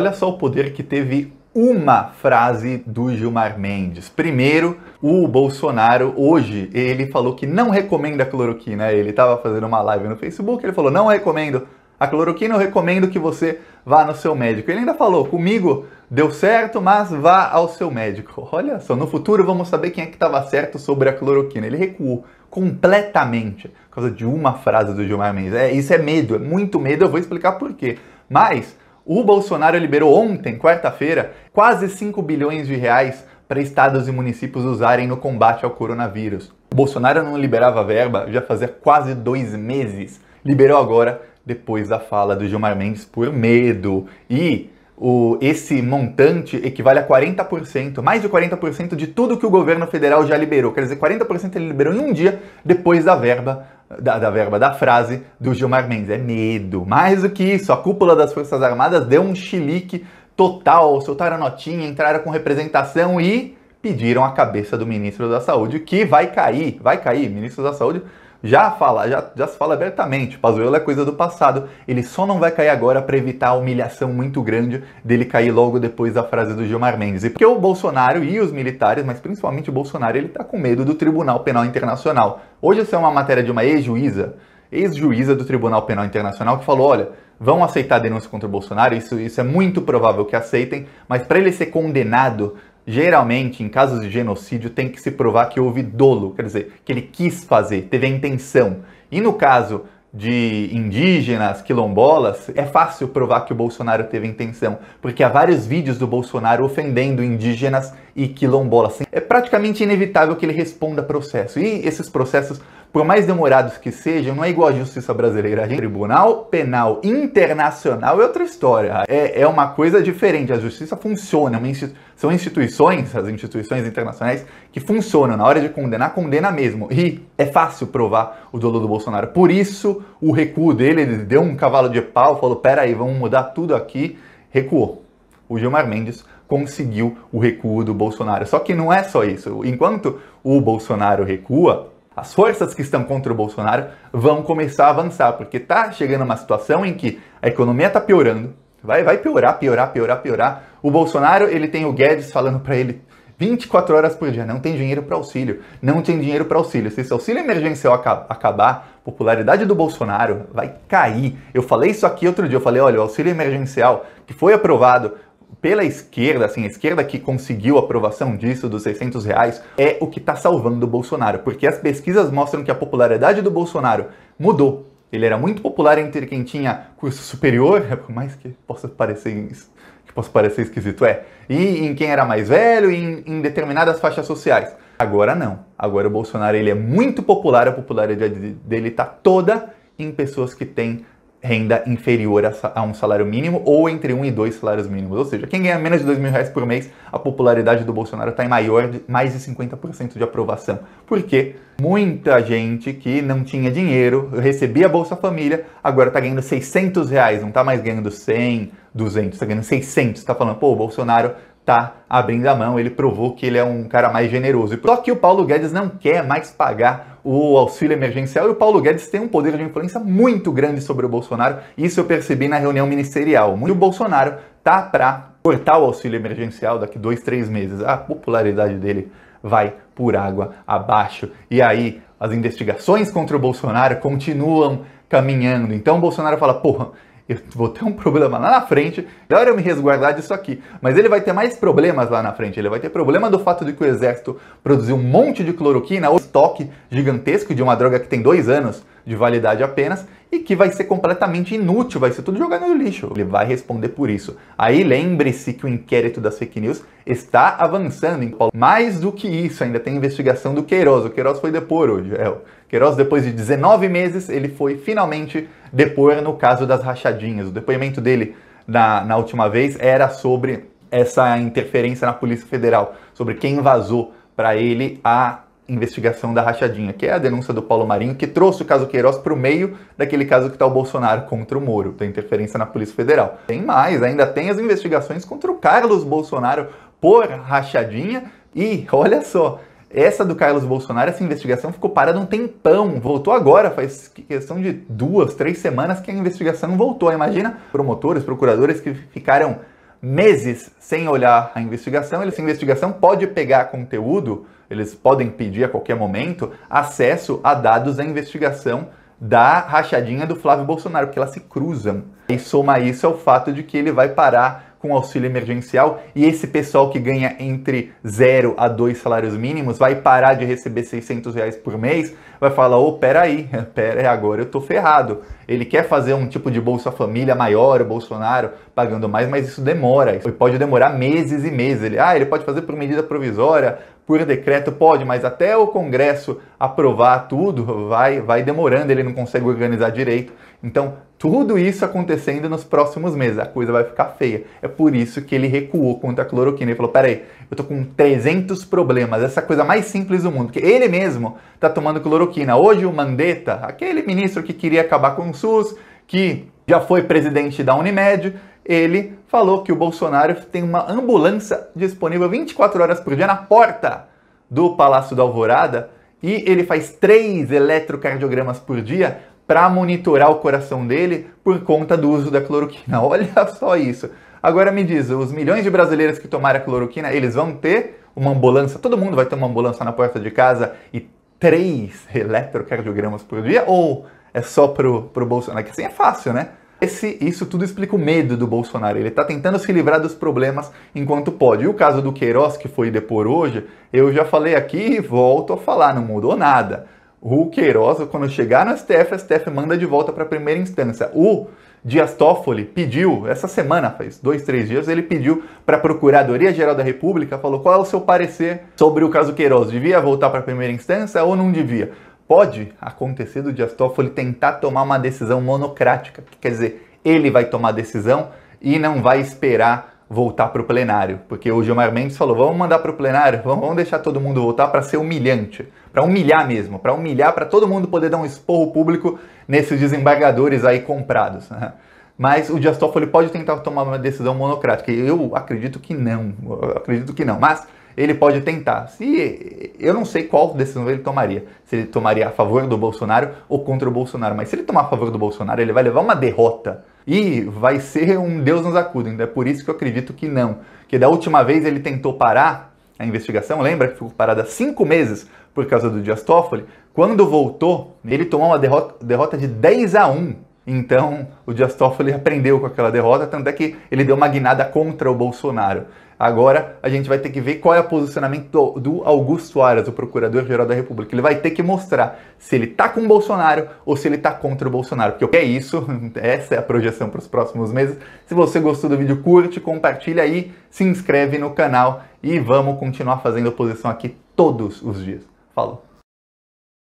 Olha só o poder que teve uma frase do Gilmar Mendes. Primeiro, o Bolsonaro, hoje, ele falou que não recomenda a cloroquina. Ele estava fazendo uma live no Facebook, ele falou: não recomendo a cloroquina, eu recomendo que você vá no seu médico. Ele ainda falou: comigo deu certo, mas vá ao seu médico. Olha só, no futuro vamos saber quem é que estava certo sobre a cloroquina. Ele recuou completamente por causa de uma frase do Gilmar Mendes. É, isso é medo, é muito medo, eu vou explicar por quê. Mas o Bolsonaro liberou ontem, quarta-feira, quase 5 bilhões de reais para estados e municípios usarem no combate ao coronavírus. O Bolsonaro não liberava verba já fazia quase dois meses. Liberou agora, depois da fala do Gilmar Mendes, por medo. E o, esse montante equivale a 40%, mais de 40% de tudo que o governo federal já liberou. Quer dizer, 40% ele liberou em um dia depois da verba da, da, verba da frase do Gilmar Mendes. É medo. Mais do que isso, a cúpula das Forças Armadas deu um chilique total, soltaram notinha, entraram com representação e pediram a cabeça do ministro da Saúde, que vai cair, vai cair. Ministro da Saúde já fala, já, já se fala abertamente, Pazuello é coisa do passado, ele só não vai cair agora para evitar a humilhação muito grande dele cair logo depois da frase do Gilmar Mendes. E porque o Bolsonaro e os militares, mas principalmente o Bolsonaro, ele tá com medo do Tribunal Penal Internacional. Hoje isso é uma matéria de uma ex-juíza, ex-juíza do Tribunal Penal Internacional que falou, olha, vão aceitar a denúncia contra o Bolsonaro, isso, isso é muito provável que aceitem, mas para ele ser condenado Geralmente, em casos de genocídio, tem que se provar que houve dolo, quer dizer, que ele quis fazer, teve a intenção. E no caso de indígenas, quilombolas, é fácil provar que o Bolsonaro teve intenção, porque há vários vídeos do Bolsonaro ofendendo indígenas e quilombola. Assim, é praticamente inevitável que ele responda processo. E esses processos, por mais demorados que sejam, não é igual à justiça brasileira. A gente, Tribunal Penal Internacional é outra história. É, é uma coisa diferente. A justiça funciona. É institu são instituições, as instituições internacionais, que funcionam. Na hora de condenar, condena mesmo. E é fácil provar o dolo do Bolsonaro. Por isso, o recuo dele, ele deu um cavalo de pau, falou: peraí, vamos mudar tudo aqui. Recuou. O Gilmar Mendes conseguiu o recuo do Bolsonaro. Só que não é só isso. Enquanto o Bolsonaro recua, as forças que estão contra o Bolsonaro vão começar a avançar, porque está chegando uma situação em que a economia está piorando, vai, vai piorar, piorar, piorar, piorar. O Bolsonaro, ele tem o Guedes falando para ele 24 horas por dia, não tem dinheiro para auxílio, não tem dinheiro para auxílio. Se esse auxílio emergencial acabar, a popularidade do Bolsonaro vai cair. Eu falei isso aqui outro dia, eu falei, olha, o auxílio emergencial que foi aprovado pela esquerda, assim, a esquerda que conseguiu a aprovação disso, dos 600 reais, é o que está salvando o Bolsonaro, porque as pesquisas mostram que a popularidade do Bolsonaro mudou. Ele era muito popular entre quem tinha curso superior, por mais que possa parecer isso, que parecer esquisito, é, e em quem era mais velho, em, em determinadas faixas sociais. Agora não. Agora o Bolsonaro ele é muito popular, a popularidade dele está toda em pessoas que têm renda inferior a, um salário mínimo ou entre um e dois salários mínimos. Ou seja, quem ganha menos de dois mil reais por mês, a popularidade do Bolsonaro está em maior de, mais de 50% de aprovação. Porque muita gente que não tinha dinheiro, recebia Bolsa Família, agora está ganhando 600 reais, não está mais ganhando 100, 200, está ganhando 600. Está falando, pô, o Bolsonaro está abrindo a mão, ele provou que ele é um cara mais generoso. Só que o Paulo Guedes não quer mais pagar o auxílio emergencial e o Paulo Guedes tem um poder de influência muito grande sobre o Bolsonaro. Isso eu percebi na reunião ministerial. E o Bolsonaro tá para cortar o auxílio emergencial daqui dois, três meses. A popularidade dele vai por água abaixo. E aí as investigações contra o Bolsonaro continuam caminhando. Então o Bolsonaro fala, porra eu vou ter um problema lá na frente, é hora eu me resguardar disso aqui. Mas ele vai ter mais problemas lá na frente. Ele vai ter problema do fato de que o exército produziu um monte de cloroquina, ou estoque gigantesco de uma droga que tem dois anos de validade apenas, e que vai ser completamente inútil, vai ser tudo jogado no lixo. Ele vai responder por isso. Aí lembre-se que o inquérito das fake news está avançando Mais do que isso, ainda tem investigação do Queiroz. O Queiroz foi depor hoje. É, o Queiroz, depois de 19 meses, ele foi finalmente depor no caso das rachadinhas. O depoimento dele na, na última vez era sobre essa interferência na Polícia Federal, sobre quem vazou para ele a investigação da rachadinha, que é a denúncia do Paulo Marinho, que trouxe o caso Queiroz para o meio daquele caso que está o Bolsonaro contra o Moro, da interferência na Polícia Federal. Tem mais, ainda tem as investigações contra o Carlos Bolsonaro por rachadinha, e olha só, essa do Carlos Bolsonaro, essa investigação ficou parada um tempão. Voltou agora, faz questão de duas, três semanas que a investigação voltou. Imagina promotores, procuradores que ficaram meses sem olhar a investigação. Essa investigação pode pegar conteúdo, eles podem pedir a qualquer momento acesso a dados da investigação da rachadinha do Flávio Bolsonaro, porque elas se cruzam. E soma isso ao fato de que ele vai parar com auxílio emergencial e esse pessoal que ganha entre 0 a 2 salários mínimos vai parar de receber 600 reais por mês, vai falar, ô, oh, peraí, pera, agora eu tô ferrado. Ele quer fazer um tipo de Bolsa Família maior, o Bolsonaro, pagando mais, mas isso demora, isso pode demorar meses e meses. Ele, ah, ele pode fazer por medida provisória, por decreto pode, mas até o Congresso aprovar tudo, vai, vai demorando, ele não consegue organizar direito. Então, tudo isso acontecendo nos próximos meses, a coisa vai ficar feia. É por isso que ele recuou contra a cloroquina. Ele falou: peraí, eu tô com 300 problemas, essa coisa mais simples do mundo, que ele mesmo tá tomando cloroquina. Hoje o Mandetta, aquele ministro que queria acabar com o SUS, que já foi presidente da Unimed, ele falou que o Bolsonaro tem uma ambulância disponível 24 horas por dia na porta do Palácio da Alvorada e ele faz três eletrocardiogramas por dia para monitorar o coração dele por conta do uso da cloroquina. Olha só isso. Agora me diz, os milhões de brasileiros que tomaram a cloroquina, eles vão ter uma ambulância? Todo mundo vai ter uma ambulância na porta de casa e três eletrocardiogramas por dia? Ou é só pro, pro Bolsonaro? Que assim é fácil, né? Esse, isso tudo explica o medo do Bolsonaro. Ele está tentando se livrar dos problemas enquanto pode. E o caso do Queiroz, que foi depor hoje, eu já falei aqui e volto a falar, não mudou nada. O Queiroz, quando chegar no STF, o STF manda de volta para a primeira instância. O Dias Toffoli pediu, essa semana faz dois, três dias, ele pediu para a Procuradoria-Geral da República, falou qual é o seu parecer sobre o caso Queiroz, devia voltar para a primeira instância ou não devia? Pode acontecer do Dias Toffoli tentar tomar uma decisão monocrática, que quer dizer, ele vai tomar a decisão e não vai esperar voltar para o plenário, porque o Gilmar Mendes falou: vamos mandar para o plenário, vamos deixar todo mundo voltar para ser humilhante, para humilhar mesmo, para humilhar, para todo mundo poder dar um esporro público nesses desembargadores aí comprados. Né? Mas o Dias Toffoli pode tentar tomar uma decisão monocrática. Eu acredito que não, eu acredito que não. Mas ele pode tentar. Se eu não sei qual decisão ele tomaria, se ele tomaria a favor do Bolsonaro ou contra o Bolsonaro, mas se ele tomar a favor do Bolsonaro, ele vai levar uma derrota e vai ser um Deus nos acuda. Ainda então, é por isso que eu acredito que não, que da última vez ele tentou parar a investigação, lembra que ficou parada cinco meses por causa do Dias Toffoli? Quando voltou, ele tomou uma derrota, derrota de 10 a 1 então, o Dias Toffoli aprendeu com aquela derrota, tanto é que ele deu uma guinada contra o Bolsonaro. Agora, a gente vai ter que ver qual é o posicionamento do, Augusto Aras, o Procurador-Geral da República. Ele vai ter que mostrar se ele tá com o Bolsonaro ou se ele tá contra o Bolsonaro. Porque é isso, essa é a projeção para os próximos meses. Se você gostou do vídeo, curte, compartilha aí, se inscreve no canal e vamos continuar fazendo oposição aqui todos os dias. Falou!